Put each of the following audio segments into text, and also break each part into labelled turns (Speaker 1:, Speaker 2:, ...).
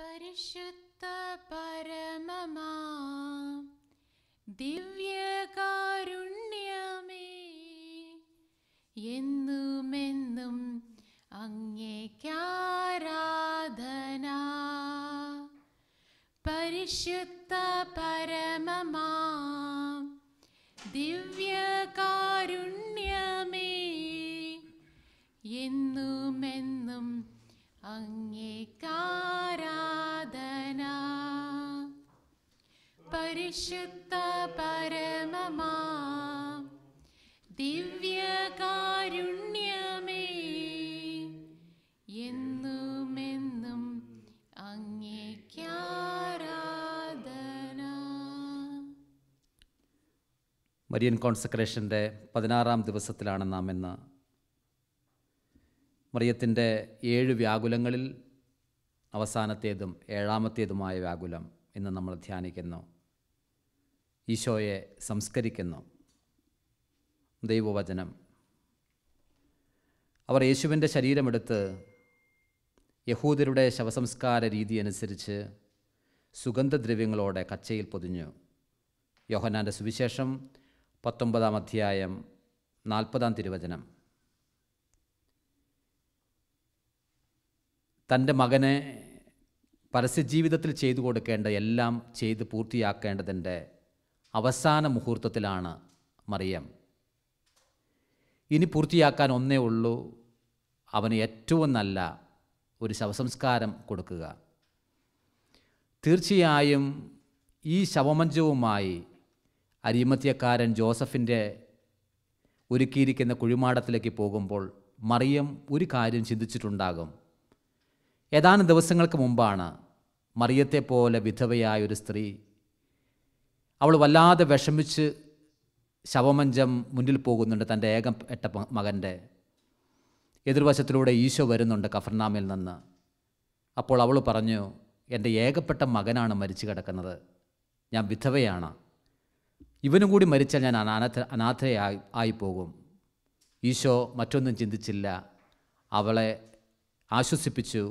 Speaker 1: പരിശുദ്ധ പരമമാ ദിവ്യകാരുണ്യമേ എന്നുമെന്നും അങ്ങേക്കാരാധന പരിശുദ്ധ പരമമാ ദിവ്യകാരുണ്യമേ എന്നുമെന്നും അങ്ങേക്കാരാ
Speaker 2: പരിശുദ്ധ
Speaker 1: പരമമാ ദിവ്യകാരുണ്യമേ എന്നുമെന്നും അങ്ങേക്കാരാധന
Speaker 2: മരിയൻ കോൺസക്രേഷൻ്റെ പതിനാറാം ദിവസത്തിലാണ് നാം ഇന്ന് മറിയത്തിൻ്റെ ഏഴ് വ്യാകുലങ്ങളിൽ അവസാനത്തേതും ഏഴാമത്തേതുമായ വ്യാകുലം ഇന്ന് നമ്മൾ ധ്യാനിക്കുന്നു ഈശോയെ സംസ്കരിക്കുന്നു ദൈവവചനം അവർ യേശുവിൻ്റെ ശരീരമെടുത്ത് യഹൂദരുടെ ശവസംസ്കാര രീതി അനുസരിച്ച് സുഗന്ധദ്രവ്യങ്ങളോടെ കച്ചയിൽ പൊതിഞ്ഞു യോഹനാൻ്റെ സുവിശേഷം പത്തൊമ്പതാം അധ്യായം നാൽപ്പതാം തിരുവചനം തൻ്റെ മകനെ പരസ്യജീവിതത്തിൽ ചെയ്തു കൊടുക്കേണ്ട എല്ലാം ചെയ്ത് പൂർത്തിയാക്കേണ്ടതിൻ്റെ അവസാന മുഹൂർത്തത്തിലാണ് മറിയം ഇനി പൂർത്തിയാക്കാൻ ഒന്നേ ഉള്ളൂ അവന് ഏറ്റവും നല്ല ഒരു ശവസംസ്കാരം കൊടുക്കുക തീർച്ചയായും ഈ ശവമഞ്ചവുമായി അരിമത്യക്കാരൻ ജോസഫിൻ്റെ ഒരുക്കിയിരിക്കുന്ന കുഴിമാടത്തിലേക്ക് പോകുമ്പോൾ മറിയം ഒരു കാര്യം ചിന്തിച്ചിട്ടുണ്ടാകും ഏതാനും ദിവസങ്ങൾക്ക് മുമ്പാണ് മറിയത്തെ പോലെ വിധവയായ ഒരു സ്ത്രീ അവൾ വല്ലാതെ വിഷമിച്ച് ശവമഞ്ചം മുന്നിൽ പോകുന്നുണ്ട് തൻ്റെ ഏകം എട്ട മകൻ്റെ എതിർവശത്തിലൂടെ ഈശോ വരുന്നുണ്ട് കഫർനാമിൽ നിന്ന് അപ്പോൾ അവൾ പറഞ്ഞു എൻ്റെ ഏകപ്പെട്ട മകനാണ് മരിച്ചു കിടക്കുന്നത് ഞാൻ വിധവയാണ് ഇവനും കൂടി മരിച്ചാൽ ഞാൻ അനാഥ അനാഥയായി ആയിപ്പോകും ഈശോ മറ്റൊന്നും ചിന്തിച്ചില്ല അവളെ ആശ്വസിപ്പിച്ചു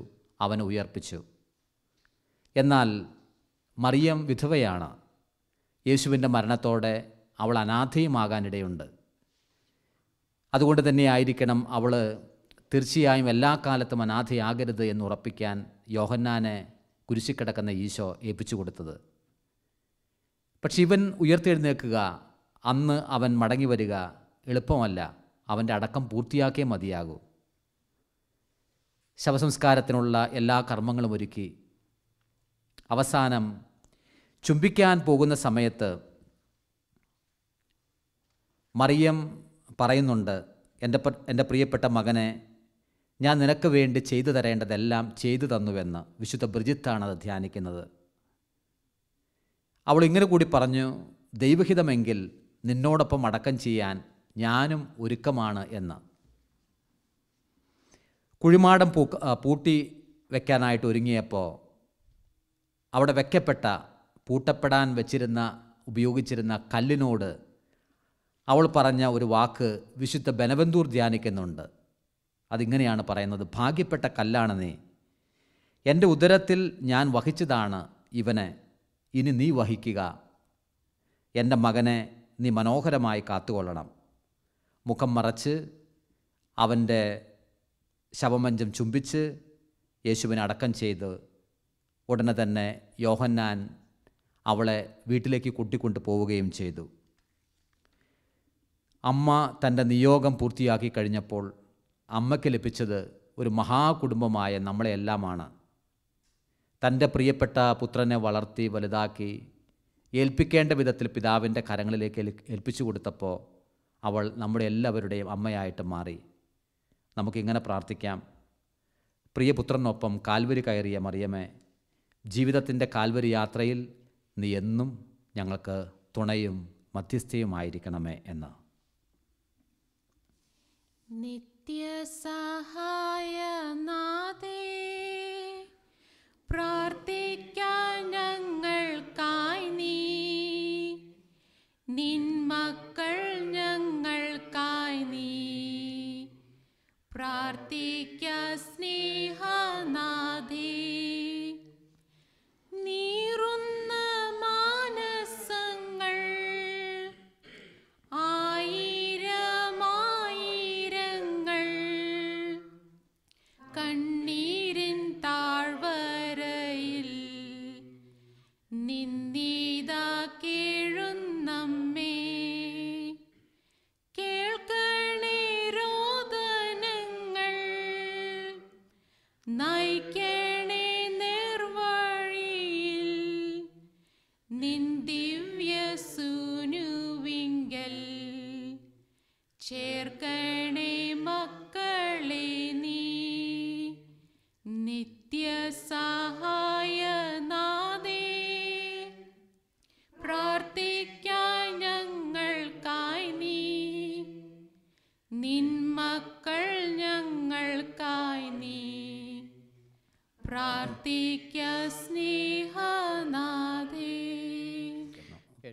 Speaker 2: അവനെ ഉയർപ്പിച്ചു എന്നാൽ മറിയം വിധവയാണ് യേശുവിൻ്റെ മരണത്തോടെ അവൾ അനാഥയുമാകാനിടയുണ്ട് അതുകൊണ്ട് തന്നെയായിരിക്കണം അവൾ തീർച്ചയായും എല്ലാ കാലത്തും അനാഥയാകരുത് എന്ന് ഉറപ്പിക്കാൻ യോഹന്നാനെ കുരിശിക്കിടക്കുന്ന ഈശോ ഏൽപ്പിച്ചു കൊടുത്തത് പക്ഷെ ഇവൻ ഉയർത്തെഴുന്നേൽക്കുക അന്ന് അവൻ മടങ്ങി വരിക എളുപ്പമല്ല അവൻ്റെ അടക്കം പൂർത്തിയാക്കിയേ മതിയാകൂ ശവസംസ്കാരത്തിനുള്ള എല്ലാ കർമ്മങ്ങളും ഒരുക്കി അവസാനം ചുംബിക്കാൻ പോകുന്ന സമയത്ത് മറിയം പറയുന്നുണ്ട് എൻ്റെ എൻ്റെ പ്രിയപ്പെട്ട മകനെ ഞാൻ നിനക്ക് വേണ്ടി ചെയ്തു തരേണ്ടതെല്ലാം ചെയ്തു തന്നുവെന്ന് വിശുദ്ധ ബ്രിജിത്താണ് അത് ധ്യാനിക്കുന്നത് അവൾ ഇങ്ങനെ കൂടി പറഞ്ഞു ദൈവഹിതമെങ്കിൽ നിന്നോടൊപ്പം അടക്കം ചെയ്യാൻ ഞാനും ഒരുക്കമാണ് എന്ന് കുഴിമാടം പൂ പൂട്ടി വയ്ക്കാനായിട്ട് ഒരുങ്ങിയപ്പോൾ അവിടെ വെക്കപ്പെട്ട പൂട്ടപ്പെടാൻ വച്ചിരുന്ന ഉപയോഗിച്ചിരുന്ന കല്ലിനോട് അവൾ പറഞ്ഞ ഒരു വാക്ക് വിശുദ്ധ ബനവന്തൂർ ധ്യാനിക്കുന്നുണ്ട് അതിങ്ങനെയാണ് പറയുന്നത് ഭാഗ്യപ്പെട്ട കല്ലാണ് നീ എൻ്റെ ഉദരത്തിൽ ഞാൻ വഹിച്ചതാണ് ഇവനെ ഇനി നീ വഹിക്കുക എൻ്റെ മകനെ നീ മനോഹരമായി കാത്തുകൊള്ളണം മുഖം മറച്ച് അവൻ്റെ ശവമഞ്ചം ചുംബിച്ച് യേശുവിനെ അടക്കം ചെയ്ത് ഉടനെ തന്നെ യോഹന്നാൻ അവളെ വീട്ടിലേക്ക് കൂട്ടിക്കൊണ്ടു പോവുകയും ചെയ്തു അമ്മ തൻ്റെ നിയോഗം പൂർത്തിയാക്കി കഴിഞ്ഞപ്പോൾ അമ്മയ്ക്ക് ലഭിച്ചത് ഒരു മഹാകുടുംബമായ നമ്മളെയെല്ലാമാണ് തൻ്റെ പ്രിയപ്പെട്ട പുത്രനെ വളർത്തി വലുതാക്കി ഏൽപ്പിക്കേണ്ട വിധത്തിൽ പിതാവിൻ്റെ കരങ്ങളിലേക്ക് ഏൽപ്പിച്ചു കൊടുത്തപ്പോൾ അവൾ നമ്മുടെ എല്ലാവരുടെയും അമ്മയായിട്ട് മാറി നമുക്കിങ്ങനെ പ്രാർത്ഥിക്കാം പ്രിയപുത്രനൊപ്പം കാൽവരി കയറിയ മറിയമേ ജീവിതത്തിൻ്റെ കാൽവരി യാത്രയിൽ നീ എന്നും ഞങ്ങൾക്ക് തുണയും മധ്യസ്ഥയുമായിരിക്കണമേ എന്ന്
Speaker 1: നാദേ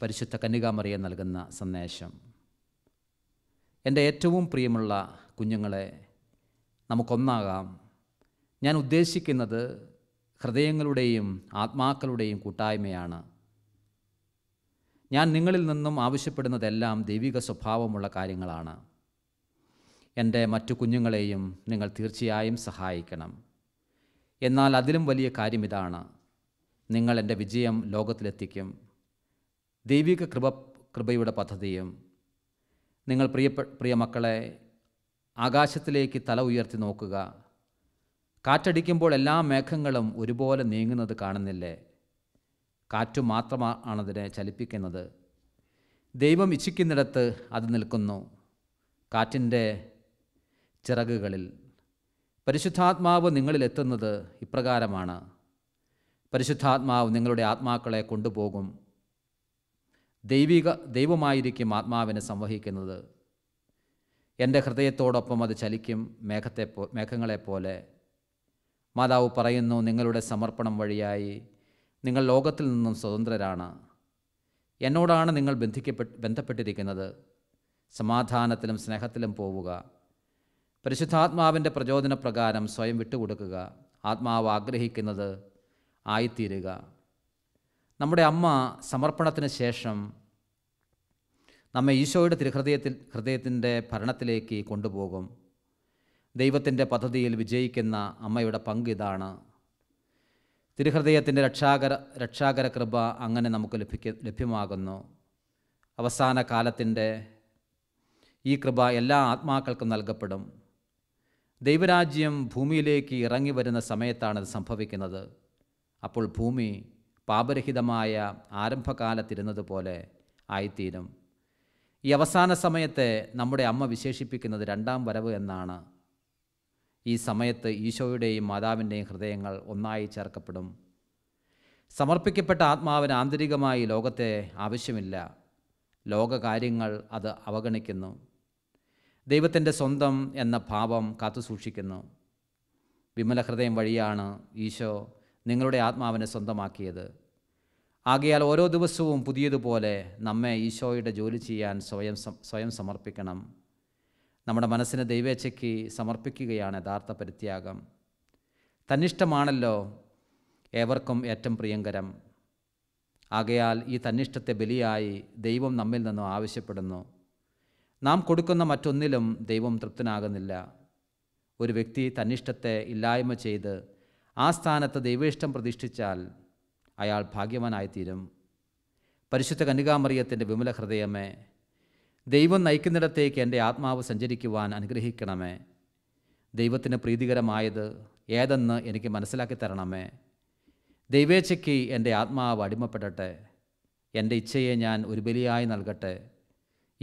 Speaker 2: പരിശുദ്ധ കന്യകാമറിയെ നൽകുന്ന സന്ദേശം എൻ്റെ ഏറ്റവും പ്രിയമുള്ള കുഞ്ഞുങ്ങളെ നമുക്കൊന്നാകാം ഞാൻ ഉദ്ദേശിക്കുന്നത് ഹൃദയങ്ങളുടെയും ആത്മാക്കളുടെയും കൂട്ടായ്മയാണ് ഞാൻ നിങ്ങളിൽ നിന്നും ആവശ്യപ്പെടുന്നതെല്ലാം ദൈവിക സ്വഭാവമുള്ള കാര്യങ്ങളാണ് എൻ്റെ മറ്റു കുഞ്ഞുങ്ങളെയും നിങ്ങൾ തീർച്ചയായും സഹായിക്കണം എന്നാൽ അതിലും വലിയ കാര്യം ഇതാണ് നിങ്ങൾ എൻ്റെ വിജയം ലോകത്തിലെത്തിക്കും ദൈവിക കൃപ കൃപയുടെ പദ്ധതിയും നിങ്ങൾ പ്രിയ പ്രിയ മക്കളെ ആകാശത്തിലേക്ക് തല ഉയർത്തി നോക്കുക കാറ്റടിക്കുമ്പോൾ എല്ലാ മേഘങ്ങളും ഒരുപോലെ നീങ്ങുന്നത് കാണുന്നില്ലേ കാറ്റു മാത്രമാണതിനെ ചലിപ്പിക്കുന്നത് ദൈവം ഇച്ഛിക്കുന്നിടത്ത് അത് നിൽക്കുന്നു കാറ്റിൻ്റെ ചിറകുകളിൽ പരിശുദ്ധാത്മാവ് നിങ്ങളിലെത്തുന്നത് ഇപ്രകാരമാണ് പരിശുദ്ധാത്മാവ് നിങ്ങളുടെ ആത്മാക്കളെ കൊണ്ടുപോകും ദൈവിക ദൈവമായിരിക്കും ആത്മാവിനെ സംവഹിക്കുന്നത് എൻ്റെ ഹൃദയത്തോടൊപ്പം അത് ചലിക്കും മേഘത്തെ മേഘങ്ങളെപ്പോലെ മാതാവ് പറയുന്നു നിങ്ങളുടെ സമർപ്പണം വഴിയായി നിങ്ങൾ ലോകത്തിൽ നിന്നും സ്വതന്ത്രരാണ് എന്നോടാണ് നിങ്ങൾ ബന്ധിക്കപ്പെട്ട് ബന്ധപ്പെട്ടിരിക്കുന്നത് സമാധാനത്തിലും സ്നേഹത്തിലും പോവുക പരിശുദ്ധാത്മാവിൻ്റെ പ്രകാരം സ്വയം വിട്ടുകൊടുക്കുക ആത്മാവ് ആഗ്രഹിക്കുന്നത് ആയിത്തീരുക നമ്മുടെ അമ്മ സമർപ്പണത്തിന് ശേഷം നമ്മെ ഈശോയുടെ തിരുഹൃദയത്തിൽ ഹൃദയത്തിൻ്റെ ഭരണത്തിലേക്ക് കൊണ്ടുപോകും ദൈവത്തിൻ്റെ പദ്ധതിയിൽ വിജയിക്കുന്ന അമ്മയുടെ പങ്ക് ഇതാണ് തിരുഹൃദയത്തിൻ്റെ രക്ഷാകര രക്ഷാകര കൃപ അങ്ങനെ നമുക്ക് ലഭിക്ക ലഭ്യമാകുന്നു അവസാന കാലത്തിൻ്റെ ഈ കൃപ എല്ലാ ആത്മാക്കൾക്കും നൽകപ്പെടും ദൈവരാജ്യം ഭൂമിയിലേക്ക് ഇറങ്ങി വരുന്ന സമയത്താണ് ഇത് സംഭവിക്കുന്നത് അപ്പോൾ ഭൂമി പാപരഹിതമായ ആരംഭകാലത്തിരുന്നതുപോലെ ആയിത്തീരും ഈ അവസാന സമയത്തെ നമ്മുടെ അമ്മ വിശേഷിപ്പിക്കുന്നത് രണ്ടാം വരവ് എന്നാണ് ഈ സമയത്ത് ഈശോയുടെയും മാതാവിൻ്റെയും ഹൃദയങ്ങൾ ഒന്നായി ചേർക്കപ്പെടും സമർപ്പിക്കപ്പെട്ട ആത്മാവിന് ആന്തരികമായി ലോകത്തെ ആവശ്യമില്ല ലോകകാര്യങ്ങൾ അത് അവഗണിക്കുന്നു ദൈവത്തിൻ്റെ സ്വന്തം എന്ന ഭാവം കാത്തുസൂക്ഷിക്കുന്നു വിമല ഹൃദയം വഴിയാണ് ഈശോ നിങ്ങളുടെ ആത്മാവിനെ സ്വന്തമാക്കിയത് ആകയാൽ ഓരോ ദിവസവും പുതിയതുപോലെ നമ്മെ ഈശോയുടെ ജോലി ചെയ്യാൻ സ്വയം സ്വയം സമർപ്പിക്കണം നമ്മുടെ മനസ്സിനെ ദൈവേച്ഛയ്ക്ക് സമർപ്പിക്കുകയാണ് യഥാർത്ഥ പരിത്യാഗം തന്നിഷ്ടമാണല്ലോ ഏവർക്കും ഏറ്റവും പ്രിയങ്കരം ആകയാൽ ഈ തന്നിഷ്ടത്തെ ബലിയായി ദൈവം നമ്മിൽ നിന്നും ആവശ്യപ്പെടുന്നു നാം കൊടുക്കുന്ന മറ്റൊന്നിലും ദൈവം തൃപ്തനാകുന്നില്ല ഒരു വ്യക്തി തന്നിഷ്ടത്തെ ഇല്ലായ്മ ചെയ്ത് ആ സ്ഥാനത്ത് ദൈവേഷ്ടം പ്രതിഷ്ഠിച്ചാൽ അയാൾ ഭാഗ്യവാനായിത്തീരും പരിശുദ്ധ കന്യകാമറിയത്തിൻ്റെ വിമല ഹൃദയമേ ദൈവം നയിക്കുന്നിടത്തേക്ക് എൻ്റെ ആത്മാവ് സഞ്ചരിക്കുവാൻ അനുഗ്രഹിക്കണമേ ദൈവത്തിന് പ്രീതികരമായത് ഏതെന്ന് എനിക്ക് മനസ്സിലാക്കി തരണമേ ദൈവേച്ഛയ്ക്ക് എൻ്റെ ആത്മാവ് അടിമപ്പെടട്ടെ എൻ്റെ ഇച്ഛയെ ഞാൻ ഒരു ബലിയായി നൽകട്ടെ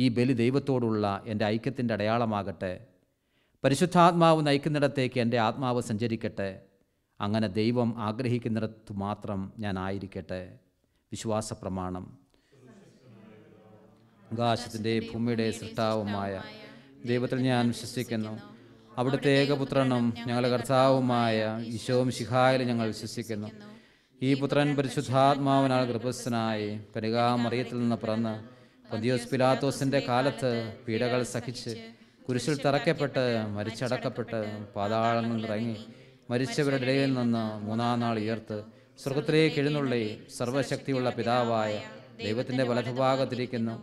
Speaker 2: ഈ ബലി ദൈവത്തോടുള്ള എൻ്റെ ഐക്യത്തിൻ്റെ അടയാളമാകട്ടെ പരിശുദ്ധാത്മാവ് നയിക്കുന്നിടത്തേക്ക് എൻ്റെ ആത്മാവ് സഞ്ചരിക്കട്ടെ അങ്ങനെ ദൈവം ആഗ്രഹിക്കുന്നിടത്ത് മാത്രം ഞാൻ ആയിരിക്കട്ടെ വിശ്വാസ പ്രമാണം ആകാശത്തിൻ്റെ ഭൂമിയുടെ സൃഷ്ടാവുമായ ദൈവത്തിൽ ഞാൻ വിശ്വസിക്കുന്നു അവിടുത്തെ ഏകപുത്രനും ഞങ്ങളുടെ കർത്താവുമായ ഈശോം ശിഖായിൽ ഞങ്ങൾ വിശ്വസിക്കുന്നു ഈ പുത്രൻ പരിശുദ്ധാത്മാവിനാൽ ഗർഭസ്ഥനായി പരികാമറിയത്തിൽ നിന്ന് പിറന്ന് പൊന്തിയോസ് പിലാത്തോസിൻ്റെ കാലത്ത് പീഡകൾ സഹിച്ച് കുരിശിൽ തറക്കപ്പെട്ട് മരിച്ചടക്കപ്പെട്ട് പാതാളങ്ങളിൽ ഇറങ്ങി മരിച്ചവരുടെ ഇടയിൽ നിന്ന് മൂന്നാം നാൾ ഉയർത്ത് സ്വർഗത്തിലേക്ക് എഴുന്നള്ളി സർവശക്തിയുള്ള പിതാവായ ദൈവത്തിൻ്റെ വലതുഭാഗത്തിരിക്കുന്നു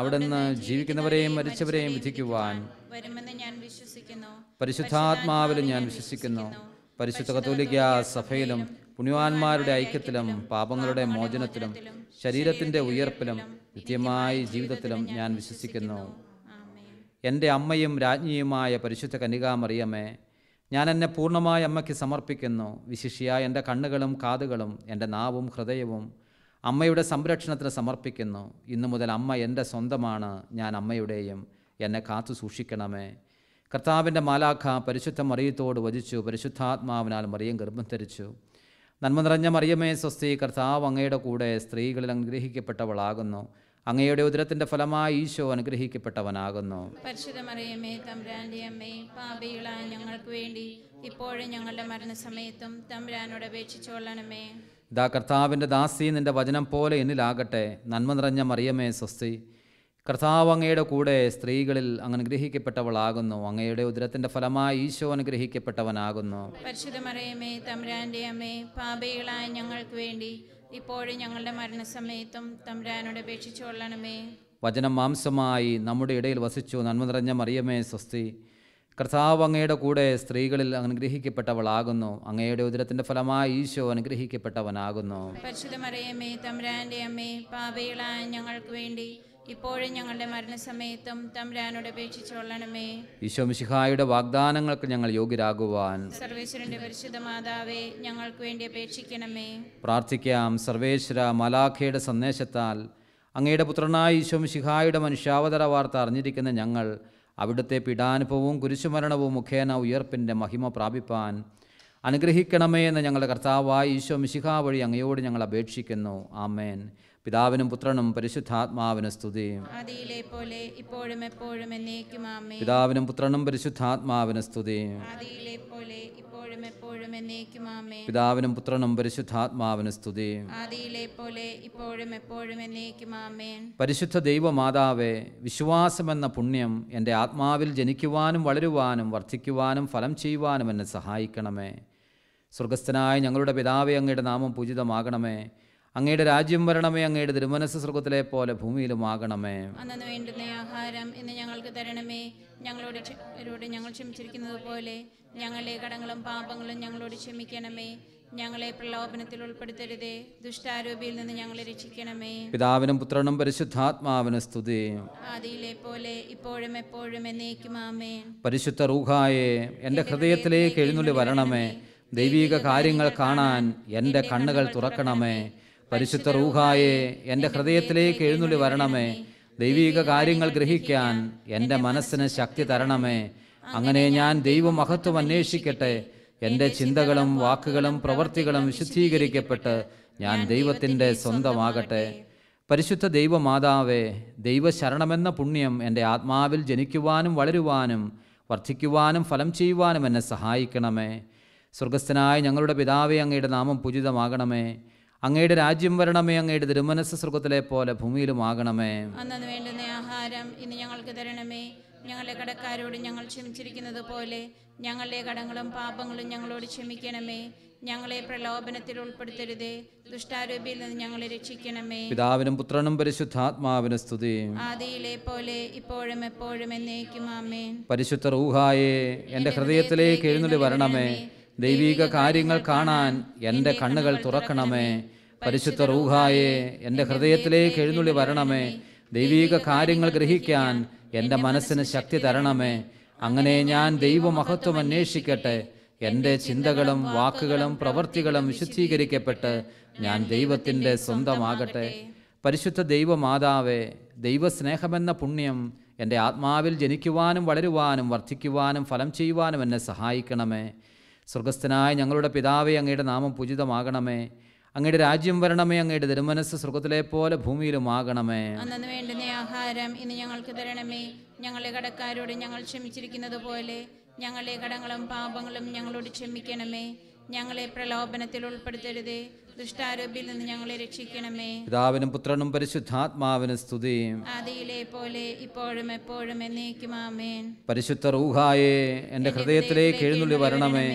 Speaker 2: അവിടുന്ന് ജീവിക്കുന്നവരെയും മരിച്ചവരെയും വിധിക്കുവാൻ പരിശുദ്ധാത്മാവിലും ഞാൻ വിശ്വസിക്കുന്നു പരിശുദ്ധ കത്തോലിക്ക സഭയിലും പുണ്യവാന്മാരുടെ ഐക്യത്തിലും പാപങ്ങളുടെ മോചനത്തിലും ശരീരത്തിന്റെ ഉയർപ്പിലും നിത്യമായ ജീവിതത്തിലും ഞാൻ വിശ്വസിക്കുന്നു എൻ്റെ അമ്മയും രാജ്ഞിയുമായ പരിശുദ്ധ കനികാമറിയമ്മേ ഞാൻ എന്നെ പൂർണ്ണമായി അമ്മയ്ക്ക് സമർപ്പിക്കുന്നു വിശിഷ്യ എൻ്റെ കണ്ണുകളും കാതുകളും എൻ്റെ നാവും ഹൃദയവും അമ്മയുടെ സംരക്ഷണത്തിന് സമർപ്പിക്കുന്നു ഇന്നു മുതൽ അമ്മ എൻ്റെ സ്വന്തമാണ് ഞാൻ അമ്മയുടെയും എന്നെ കാത്തു സൂക്ഷിക്കണമേ കർത്താവിൻ്റെ മാലാഖ പരിശുദ്ധ മറിയത്തോട് വചിച്ചു പരിശുദ്ധാത്മാവിനാൽ മറിയം ഗർഭം ധരിച്ചു നന്മ നിറഞ്ഞ മറിയമേ സ്വസ്തി കർത്താവ് അങ്ങയുടെ കൂടെ സ്ത്രീകളിൽ അനുഗ്രഹിക്കപ്പെട്ടവളാകുന്നു അങ്ങയുടെ ഉദരത്തിന്റെ ഫലമായി ഈശോ അനുഗ്രഹിക്കപ്പെട്ടവനാകുന്നു
Speaker 3: പരിശുദ്ധമറിയമേ തമ്പ്രാന്റെ അമ്മേ പാപികളായ ഞങ്ങൾക്ക് വേണ്ടി ഇപ്പോഴും ഞങ്ങളുടെ മരണസമയത്തും തമ്പ്രാനോട് അപേക്ഷിച്ചോളണമേ
Speaker 2: ഇതാ കർത്താവിൻ്റെ ദാസി നിന്റെ വചനം പോലെ എന്നിലാകട്ടെ നന്മ നിറഞ്ഞ മറിയമേ സ്വസ്തി കർത്താവ് അങ്ങയുടെ കൂടെ സ്ത്രീകളിൽ അങ്ങ് അനുഗ്രഹിക്കപ്പെട്ടവളാകുന്നു അങ്ങയുടെ ഉദരത്തിന്റെ ഫലമായി ഈശോ അനുഗ്രഹിക്കപ്പെട്ടവനാകുന്നു
Speaker 3: പരിശുദ്ധ മറിയമേ തമ്പ്രാന്റെ അമ്മേ പാപികളായ ഞങ്ങൾക്ക് വേണ്ടി ഇപ്പോഴും ഞങ്ങളുടെ മരണസമയത്തും തമ്പുരാനോട് അപേക്ഷിച്ചുകൊള്ളണമേ
Speaker 2: വചനം മാംസമായി നമ്മുടെ ഇടയിൽ വസിച്ചു നന്മ നിറഞ്ഞ മറിയമേ സ്വസ്തി കർത്താവ് അങ്ങയുടെ കൂടെ സ്ത്രീകളിൽ അനുഗ്രഹിക്കപ്പെട്ടവളാകുന്നു അങ്ങയുടെ ഉദരത്തിന്റെ ഫലമായി ഈശോ അനുഗ്രഹിക്കപ്പെട്ടവനാകുന്നു
Speaker 3: പരിശുദ്ധ മറിയമേ തമ്പുരാന്റെ അമ്മേ പാപയിളായ ഞങ്ങൾക്ക് വേണ്ടി ഇപ്പോഴും ഞങ്ങളുടെ മരണസമയത്തും തമ്പുരാനോട് അപേക്ഷിച്ചോളണമേ
Speaker 2: ഈശോമിശിഹായുടെ വാഗ്ദാനങ്ങൾക്ക് ഞങ്ങൾ യോഗ്യരാകുവാൻ
Speaker 3: സർവേശ്വരന്റെ പരിശുദ്ധ മാതാവേ ഞങ്ങൾക്ക് വേണ്ടി അപേക്ഷിക്കണമേ
Speaker 2: പ്രാർത്ഥിക്കാം സർവേശ്വര മലാഖയുടെ സന്ദേശത്താൽ അങ്ങയുടെ പുത്രനായ ഈശോമിശിഹായുടെ മനുഷ്യാവതര വാർത്ത അറിഞ്ഞിരിക്കുന്ന ഞങ്ങൾ അവിടുത്തെ പീഡാനുഭവവും കുരിശുമരണവും മുഖേന ഉയർപ്പിൻ്റെ മഹിമ പ്രാപിപ്പാൻ അനുഗ്രഹിക്കണമേ എന്ന് ഞങ്ങളുടെ കർത്താവായ ഈശോ മിശിഹ വഴി അങ്ങയോട് ഞങ്ങൾ അപേക്ഷിക്കുന്നു ആമേൻ പിതാവിനും പുത്രനും പരിശുദ്ധാത്മാവിനും സ്തുതി
Speaker 3: പോലെ ഇപ്പോഴും എപ്പോഴും എന്നേക്കും
Speaker 2: പിതാവിനും പുത്രനും പരിശുദ്ധാത്മാവിനും സ്തുതി
Speaker 3: പോലെ ഇപ്പോഴും എപ്പോഴും എന്നേക്കും
Speaker 2: പിതാവിനും പുത്രനും പരിശുദ്ധാത്മാവിനും സ്തുതി
Speaker 3: പോലെ ഇപ്പോഴും എപ്പോഴും എന്നേക്കും
Speaker 2: പരിശുദ്ധ ദൈവമാതാവേ വിശ്വാസമെന്ന പുണ്യം എൻ്റെ ആത്മാവിൽ ജനിക്കുവാനും വളരുവാനും വർദ്ധിക്കുവാനും ഫലം ചെയ്യുവാനും എന്നെ സഹായിക്കണമേ സ്വർഗസ്ഥനായ ഞങ്ങളുടെ പിതാവെ അങ്ങയുടെ നാമം പൂജിതമാകണമേ അങ്ങയുടെ രാജ്യം വരണമേ അങ്ങയുടെ തിരുമനസ് സ്വർഗത്തിലെ പോലെ ഭൂമിയിലും ആകണമേ
Speaker 3: വേണ്ടുന്ന ആഹാരം ഇന്ന് ഞങ്ങൾക്ക് തരണമേ ഞങ്ങളോട് ഞങ്ങൾ ക്ഷമിച്ചിരിക്കുന്നത് പോലെ ഞങ്ങളുടെ കടങ്ങളും പാപങ്ങളും ഞങ്ങളോട് ക്ഷമിക്കണമേ ഞങ്ങളെ പ്രലോഭനത്തിൽ ഉൾപ്പെടുത്തരുതേ ദുഷ്ടാരോപിയിൽ നിന്ന് ഞങ്ങളെ രക്ഷിക്കണമേ
Speaker 2: പിതാവിനും പുത്രനും പരിശുദ്ധാത്മാവിന് സ്തുതി
Speaker 3: ആദിയിലെ പോലെ ഇപ്പോഴും എപ്പോഴും എന്നേക്കും
Speaker 2: പരിശുദ്ധ റൂഹായെ എൻ്റെ ഹൃദയത്തിലേക്ക് എഴുന്നള്ളി വരണമേ ദൈവിക കാര്യങ്ങൾ കാണാൻ എൻ്റെ കണ്ണുകൾ തുറക്കണമേ പരിശുദ്ധ റൂഹായെ എൻ്റെ ഹൃദയത്തിലേക്ക് എഴുന്നള്ളി വരണമേ ദൈവിക കാര്യങ്ങൾ ഗ്രഹിക്കാൻ എൻ്റെ മനസ്സിന് ശക്തി തരണമേ അങ്ങനെ ഞാൻ ദൈവമഹത്വം അന്വേഷിക്കട്ടെ എൻ്റെ ചിന്തകളും വാക്കുകളും പ്രവൃത്തികളും വിശുദ്ധീകരിക്കപ്പെട്ട് ഞാൻ ദൈവത്തിൻ്റെ സ്വന്തമാകട്ടെ പരിശുദ്ധ ദൈവമാതാവേ ദൈവശരണമെന്ന പുണ്യം എൻ്റെ ആത്മാവിൽ ജനിക്കുവാനും വളരുവാനും വർദ്ധിക്കുവാനും ഫലം ചെയ്യുവാനും എന്നെ സഹായിക്കണമേ സ്വർഗസ്ഥനായ ഞങ്ങളുടെ പിതാവേ അങ്ങയുടെ നാമം പൂജിതമാകണമേ അങ്ങയുടെ രാജ്യം വരണമേ അങ്ങയുടെ തിരുമനസ് സ്വർഗത്തിലെ പോലെ ഭൂമിയിലും ആകണമേ അന്നു
Speaker 3: വേണ്ടുന്ന ആഹാരം ഇന്ന് ഞങ്ങൾക്ക് തരണമേ ഞങ്ങളുടെ കടക്കാരോട് ഞങ്ങൾ ക്ഷമിച്ചിരിക്കുന്നത് പോലെ ഞങ്ങളുടെ കടങ്ങളും പാപങ്ങളും ഞങ്ങളോട് ക്ഷമിക്കണമേ ഞങ്ങളെ പ്രലോഭനത്തിൽ ഉൾപ്പെടുത്തരുതേ ദുഷ്ടാരൂപിയിൽ നിന്ന് ഞങ്ങളെ രക്ഷിക്കണമേ
Speaker 2: പിതാവിനും പുത്രനും പരിശുദ്ധാത്മാവിനും സ്തുതി
Speaker 3: ആദിയിലെ പോലെ ഇപ്പോഴും എപ്പോഴും എന്നേക്കും ആമേൻ
Speaker 2: പരിശുദ്ധ റൂഹായെ എന്റെ ഹൃദയത്തിലേക്ക് എഴുന്നള്ളി വരണമേ ദൈവിക കാര്യങ്ങൾ കാണാൻ എൻ്റെ കണ്ണുകൾ തുറക്കണമേ പരിശുദ്ധ റൂഹായെ എൻ്റെ ഹൃദയത്തിലേക്ക് എഴുന്നള്ളി വരണമേ ദൈവീക കാര്യങ്ങൾ ഗ്രഹിക്കാൻ എൻ്റെ മനസ്സിന് ശക്തി തരണമേ അങ്ങനെ ഞാൻ ദൈവമഹത്വം അന്വേഷിക്കട്ടെ എൻ്റെ ചിന്തകളും വാക്കുകളും പ്രവൃത്തികളും വിശുദ്ധീകരിക്കപ്പെട്ട് ഞാൻ ദൈവത്തിൻ്റെ സ്വന്തമാകട്ടെ പരിശുദ്ധ ദൈവമാതാവേ ദൈവസ്നേഹമെന്ന പുണ്യം എൻ്റെ ആത്മാവിൽ ജനിക്കുവാനും വളരുവാനും വർദ്ധിക്കുവാനും ഫലം ചെയ്യുവാനും എന്നെ സഹായിക്കണമേ സ്വർഗസ്ഥനായ ഞങ്ങളുടെ പിതാവെ അങ്ങയുടെ നാമം പൂജിതമാകണമേ അങ്ങയുടെ രാജ്യം വരണമേ അങ്ങയുടെ തിരുമനസ് സ്വർഗത്തിലെ പോലെ ഭൂമിയിലുമാകണമേ അന്നു
Speaker 3: വേണ്ടുന്ന ആഹാരം ഇന്ന് ഞങ്ങൾക്ക് തരണമേ ഞങ്ങളെ കടക്കാരോട് ഞങ്ങൾ ക്ഷമിച്ചിരിക്കുന്നത് പോലെ ഞങ്ങളെ കടങ്ങളും പാപങ്ങളും ഞങ്ങളോട് ക്ഷമിക്കണമേ ഞങ്ങളെ പ്രലോഭനത്തിൽ ഉൾപ്പെടുത്തരുതേ ദുഷ്ടാരൂപിൽ നിന്ന് ഞങ്ങളെ രക്ഷിക്കണമേ
Speaker 2: പിതാവിനും പുത്രനും പരിശുദ്ധാത്മാവിനും സ്തുതി
Speaker 3: ആദിയിലെ പോലെ ഇപ്പോഴും എപ്പോഴും എന്നേക്കും ആമേൻ
Speaker 2: പരിശുദ്ധ റൂഹായെ എൻ്റെ ഹൃദയത്തിലേക്ക് എഴുന്നള്ളി വരണമേ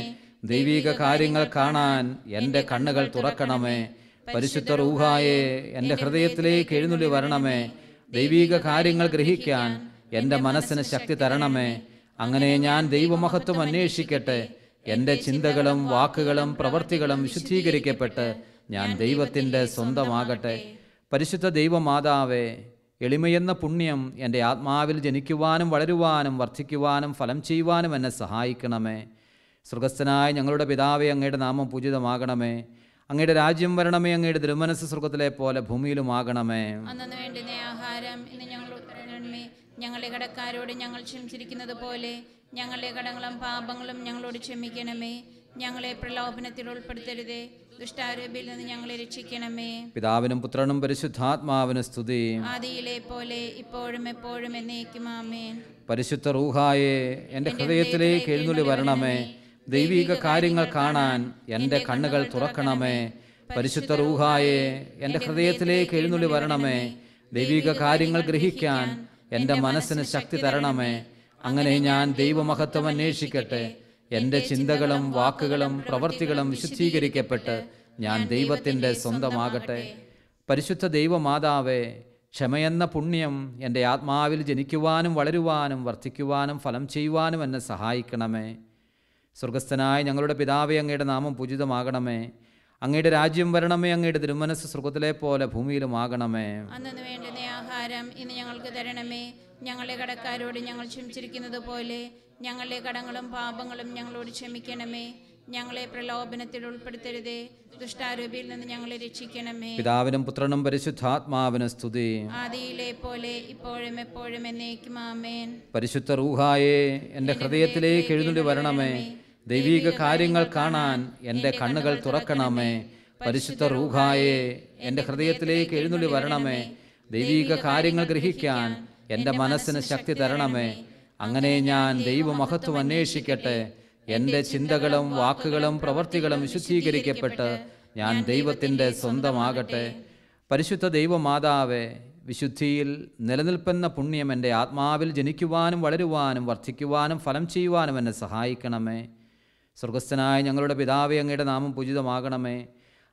Speaker 2: ദൈവിക കാര്യങ്ങൾ കാണാൻ എൻ്റെ കണ്ണുകൾ തുറക്കണമേ പരിശുദ്ധ റൂഹായെ എൻ്റെ ഹൃദയത്തിലേക്ക് എഴുന്നള്ളി വരണമേ ദൈവിക കാര്യങ്ങൾ ഗ്രഹിക്കാൻ എൻ്റെ മനസ്സിന് ശക്തി തരണമേ അങ്ങനെ ഞാൻ ദൈവമഹത്വം അന്വേഷിക്കട്ടെ എൻ്റെ ചിന്തകളും വാക്കുകളും പ്രവൃത്തികളും വിശുദ്ധീകരിക്കപ്പെട്ട് ഞാൻ ദൈവത്തിൻ്റെ സ്വന്തമാകട്ടെ പരിശുദ്ധ ദൈവമാതാവേ എളിമയെന്ന പുണ്യം എൻ്റെ ആത്മാവിൽ ജനിക്കുവാനും വളരുവാനും വർദ്ധിക്കുവാനും ഫലം ചെയ്യുവാനും എന്നെ സഹായിക്കണമേ സ്വർഗസ്ഥനായ ഞങ്ങളുടെ പിതാവെ അങ്ങയുടെ നാമം പൂജിതമാകണമേ അങ്ങയുടെ രാജ്യം വരണമേ അങ്ങയുടെ തിരുമനസ് സ്വർഗത്തിലെ പോലെ ഭൂമിയിലും ആകണമേ
Speaker 3: ആഹാരം ഇന്ന് ഞങ്ങൾ ഞങ്ങളെ കടക്കാരോട് ഞങ്ങൾ ക്ഷമിച്ചിരിക്കുന്നത് പോലെ ഞങ്ങളുടെ കടങ്ങളും പാപങ്ങളും ഞങ്ങളോട് ക്ഷമിക്കണമേ ഞങ്ങളെ പ്രലോഭനത്തിൽ ഉൾപ്പെടുത്തരുതേ ദുഷ്ടാരൂപിയിൽ നിന്ന് ഞങ്ങളെ രക്ഷിക്കണമേ
Speaker 2: പിതാവിനും പുത്രനും പരിശുദ്ധാത്മാവിനും സ്തുതി
Speaker 3: ആദിയിലെ പോലെ ഇപ്പോഴും എപ്പോഴും എന്നേക്കും ആമേൻ
Speaker 2: പരിശുദ്ധ റൂഹായെ എൻ്റെ ഹൃദയത്തിലേക്ക് എഴുന്നള്ളി വരണമേ ദൈവിക കാര്യങ്ങൾ കാണാൻ എൻ്റെ കണ്ണുകൾ തുറക്കണമേ പരിശുദ്ധ റൂഹായെ എൻ്റെ ഹൃദയത്തിലേക്ക് എഴുന്നള്ളി വരണമേ ദൈവിക കാര്യങ്ങൾ ഗ്രഹിക്കാൻ എൻ്റെ മനസ്സിന് ശക്തി തരണമേ അങ്ങനെ ഞാൻ ദൈവമഹത്വം അന്വേഷിക്കട്ടെ എൻ്റെ ചിന്തകളും വാക്കുകളും പ്രവൃത്തികളും വിശുദ്ധീകരിക്കപ്പെട്ട് ഞാൻ ദൈവത്തിൻ്റെ സ്വന്തമാകട്ടെ പരിശുദ്ധ ദൈവമാതാവേ ക്ഷമയെന്ന പുണ്യം എൻ്റെ ആത്മാവിൽ ജനിക്കുവാനും വളരുവാനും വർദ്ധിക്കുവാനും ഫലം ചെയ്യുവാനും എന്നെ സഹായിക്കണമേ സ്വർഗസ്ഥനായ ഞങ്ങളുടെ പിതാവേ അങ്ങയുടെ നാമം പൂജിതമാകണമേ അങ്ങയുടെ രാജ്യം വരണമേ അങ്ങയുടെ തിരുമനസ് സ്വർഗത്തിലെ പോലെ ഭൂമിയിലും ആകണമേ
Speaker 3: ആഹാരം ഇന്ന് ഞങ്ങൾക്ക് തരണമേ ഞങ്ങളെ കടക്കാരോട് ഞങ്ങൾ ക്ഷമിച്ചിരിക്കുന്നത് പോലെ ഞങ്ങളുടെ കടങ്ങളും പാപങ്ങളും ഞങ്ങളോട് ക്ഷമിക്കണമേ ഞങ്ങളെ പ്രലോഭനത്തിൽ ഉൾപ്പെടുത്തരുതേ ദുഷ്ടാരൂപിയിൽ നിന്ന് ഞങ്ങളെ രക്ഷിക്കണമേ
Speaker 2: പിതാവിനും പുത്രനും പരിശുദ്ധാത്മാവിന് സ്തുതി
Speaker 3: ആദിയിലെ പോലെ ഇപ്പോഴും എപ്പോഴും എന്നേക്കും ആമേൻ
Speaker 2: പരിശുദ്ധ റൂഹായേ എൻ്റെ ഹൃദയത്തിലേക്ക് എഴുന്നള്ളി വരണമേ ദൈവിക കാര്യങ്ങൾ കാണാൻ എൻ്റെ കണ്ണുകൾ തുറക്കണമേ പരിശുദ്ധ റൂഹായെ എൻ്റെ ഹൃദയത്തിലേക്ക് എഴുന്നള്ളി വരണമേ ദൈവിക കാര്യങ്ങൾ ഗ്രഹിക്കാൻ എൻ്റെ മനസ്സിന് ശക്തി തരണമേ അങ്ങനെ ഞാൻ ദൈവമഹത്വം അന്വേഷിക്കട്ടെ എൻ്റെ ചിന്തകളും വാക്കുകളും പ്രവർത്തികളും വിശുദ്ധീകരിക്കപ്പെട്ട് ഞാൻ ദൈവത്തിൻ്റെ സ്വന്തമാകട്ടെ പരിശുദ്ധ ദൈവമാതാവേ വിശുദ്ധിയിൽ നിലനിൽക്കുന്ന പുണ്യം എൻ്റെ ആത്മാവിൽ ജനിക്കുവാനും വളരുവാനും വർദ്ധിക്കുവാനും ഫലം ചെയ്യുവാനും എന്നെ സഹായിക്കണമേ സ്വർഗസ്ഥനായ ഞങ്ങളുടെ പിതാവേ അങ്ങയുടെ നാമം പൂജിതമാകണമേ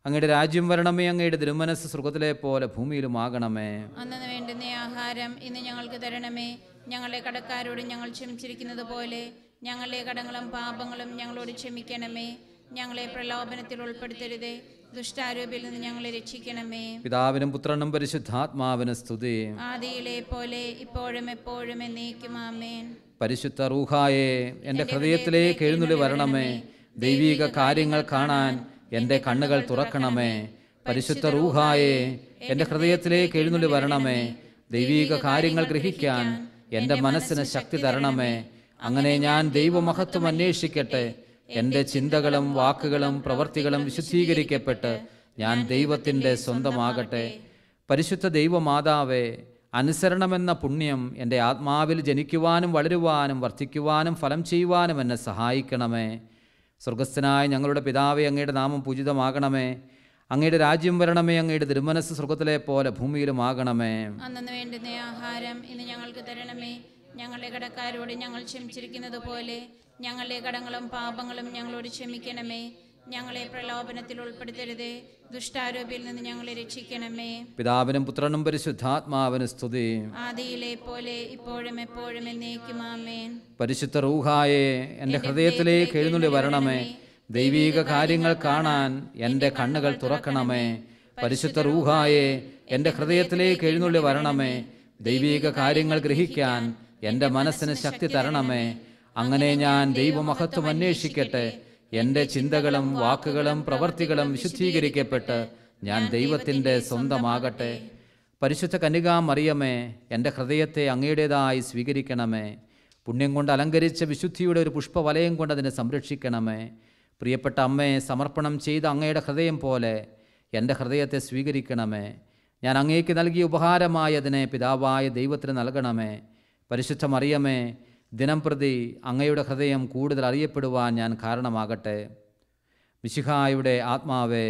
Speaker 2: അങ്ങയുടെ രാജ്യം വരണമേ അങ്ങയുടെ തിരുമനസ് സ്വർഗത്തിലെ പോലെ ഭൂമിയിലും ആകണമേ
Speaker 3: അന്ന് വേണ്ടുന്ന ആഹാരം ഇന്ന് ഞങ്ങൾക്ക് തരണമേ ഞങ്ങളെ കടക്കാരോട് ഞങ്ങൾ ക്ഷമിച്ചിരിക്കുന്നത് പോലെ ഞങ്ങളുടെ കടങ്ങളും പാപങ്ങളും ഞങ്ങളോട് ക്ഷമിക്കണമേ ഞങ്ങളെ പ്രലോഭനത്തിൽ ഉൾപ്പെടുത്തരുതേ ദുഷ്ടാരൂപിൽ നിന്ന് ഞങ്ങളെ രക്ഷിക്കണമേ
Speaker 2: പിതാവിനും പുത്രനും പരിശുദ്ധാത്മാവിനും സ്തുതി
Speaker 3: ആദിയിലെ പോലെ ഇപ്പോഴും എപ്പോഴും എന്നേക്കും ആമേൻ
Speaker 2: പരിശുദ്ധ റൂഹായെ എൻ്റെ ഹൃദയത്തിലേക്ക് എഴുന്നള്ളി വരണമേ ദൈവീക കാര്യങ്ങൾ കാണാൻ എൻ്റെ കണ്ണുകൾ തുറക്കണമേ പരിശുദ്ധ റൂഹായെ എൻ്റെ ഹൃദയത്തിലേക്ക് എഴുന്നള്ളി വരണമേ ദൈവീക കാര്യങ്ങൾ ഗ്രഹിക്കാൻ എൻ്റെ മനസ്സിന് ശക്തി തരണമേ അങ്ങനെ ഞാൻ ദൈവമഹത്വം അന്വേഷിക്കട്ടെ എൻ്റെ ചിന്തകളും വാക്കുകളും പ്രവൃത്തികളും വിശുദ്ധീകരിക്കപ്പെട്ട് ഞാൻ ദൈവത്തിൻ്റെ സ്വന്തമാകട്ടെ പരിശുദ്ധ ദൈവമാതാവേ അനുസരണമെന്ന പുണ്യം എൻ്റെ ആത്മാവിൽ ജനിക്കുവാനും വളരുവാനും വർദ്ധിക്കുവാനും ഫലം ചെയ്യുവാനും എന്നെ സഹായിക്കണമേ സ്വർഗസ്ഥനായ ഞങ്ങളുടെ പിതാവെ അങ്ങയുടെ നാമം പൂജിതമാകണമേ അങ്ങയുടെ രാജ്യം വരണമേ അങ്ങയുടെ തിരുമനസ് സ്വർഗത്തിലെ പോലെ ഭൂമിയിലും ആകണമേ
Speaker 3: അന്നു വേണ്ടുന്ന ആഹാരം ഇന്ന് ഞങ്ങൾക്ക് തരണമേ ഞങ്ങളുടെ കടക്കാരോട് ഞങ്ങൾ ക്ഷമിച്ചിരിക്കുന്നത് പോലെ ഞങ്ങളുടെ കടങ്ങളും പാപങ്ങളും ഞങ്ങളോട് ക്ഷമിക്കണമേ ഞങ്ങളെ പ്രലോഭനത്തിൽ ഉൾപ്പെടുത്തരുത് ദുഷ്ടാരൂപിയിൽ നിന്ന് ഞങ്ങളെ രക്ഷിക്കണമേ
Speaker 2: പിതാവിനും പുത്രനും പരിശുദ്ധാത്മാവിന് സ്തുതി
Speaker 3: ആദിയിലെ പോലെ ഇപ്പോഴും എപ്പോഴും എന്നേക്കും ആമേൻ
Speaker 2: പരിശുദ്ധ റൂഹായെ എന്റെ ഹൃദയത്തിലേക്ക് എഴുന്നള്ളി വരണമേ ദൈവീക കാര്യങ്ങൾ കാണാൻ എൻ്റെ കണ്ണുകൾ തുറക്കണമേ പരിശുദ്ധ റൂഹായെ എൻ്റെ ഹൃദയത്തിലേക്ക് എഴുന്നള്ളി വരണമേ ദൈവീക കാര്യങ്ങൾ ഗ്രഹിക്കാൻ എൻ്റെ മനസ്സിന് ശക്തി തരണമേ അങ്ങനെ ഞാൻ ദൈവമഹത്വം അന്വേഷിക്കട്ടെ എന്റെ ചിന്തകളും വാക്കുകളും പ്രവൃത്തികളും വിശുദ്ധീകരിക്കപ്പെട്ട് ഞാൻ ദൈവത്തിൻ്റെ സ്വന്തമാകട്ടെ പരിശുദ്ധ കനികാ മറിയമേ എൻ്റെ ഹൃദയത്തെ അങ്ങയുടേതായി സ്വീകരിക്കണമേ പുണ്യം കൊണ്ട് അലങ്കരിച്ച വിശുദ്ധിയുടെ ഒരു പുഷ്പവലയം കൊണ്ട് അതിനെ സംരക്ഷിക്കണമേ പ്രിയപ്പെട്ട അമ്മയെ സമർപ്പണം ചെയ്ത അങ്ങയുടെ ഹൃദയം പോലെ എൻ്റെ ഹൃദയത്തെ സ്വീകരിക്കണമേ ഞാൻ അങ്ങേക്ക് നൽകിയ ഉപഹാരമായതിനെ അതിനെ പിതാവായ ദൈവത്തിന് നൽകണമേ പരിശുദ്ധ മറിയമേ ദിനം പ്രതി അങ്ങയുടെ ഹൃദയം കൂടുതൽ അറിയപ്പെടുവാൻ ഞാൻ കാരണമാകട്ടെ മിശിഹായുടെ ആത്മാവേ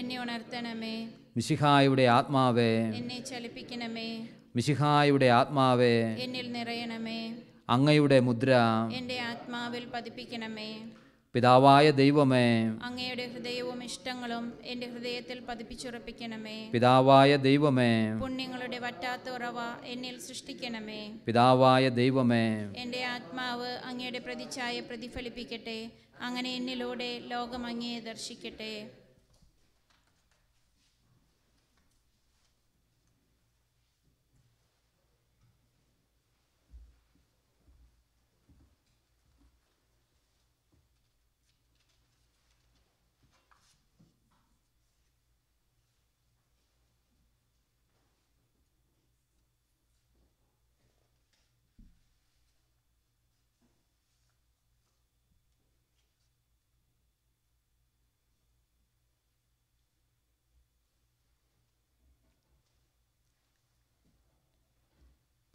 Speaker 3: എന്നെ ഉണർത്തണമേ
Speaker 2: മിശിഹായുടെ ആത്മാവേ എന്നെ
Speaker 3: ചലിപ്പിക്കണമേ
Speaker 2: മിശിഹായുടെ ആത്മാവേ
Speaker 3: എന്നിൽ നിറയണമേ
Speaker 2: അങ്ങയുടെ മുദ്ര
Speaker 3: എൻ്റെ ആത്മാവിൽ പതിപ്പിക്കണമേ
Speaker 2: പിതാവായ ദൈവമേ
Speaker 3: അങ്ങയുടെ ഹൃദയവും ഇഷ്ടങ്ങളും എന്റെ ഹൃദയത്തിൽ പതിപ്പിച്ചുറപ്പിക്കണമേ
Speaker 2: പിതാവായ ദൈവമേ
Speaker 3: പുണ്യങ്ങളുടെ വറ്റാത്ത ഉറവ എന്നിൽ സൃഷ്ടിക്കണമേ
Speaker 2: പിതാവായ ദൈവമേ എന്റെ
Speaker 3: ആത്മാവ് അങ്ങയുടെ പ്രതിച്ഛായ പ്രതിഫലിപ്പിക്കട്ടെ അങ്ങനെ എന്നിലൂടെ ലോകം അങ്ങയെ ദർശിക്കട്ടെ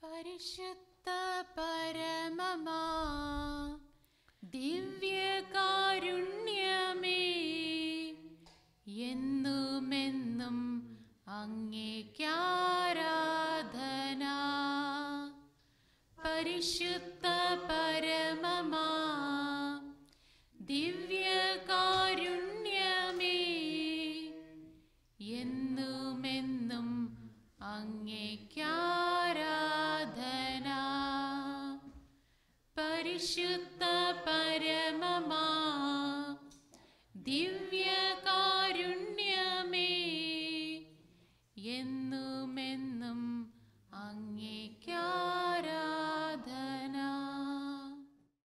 Speaker 1: परिशुत्त परममा दिव्यकारुण्य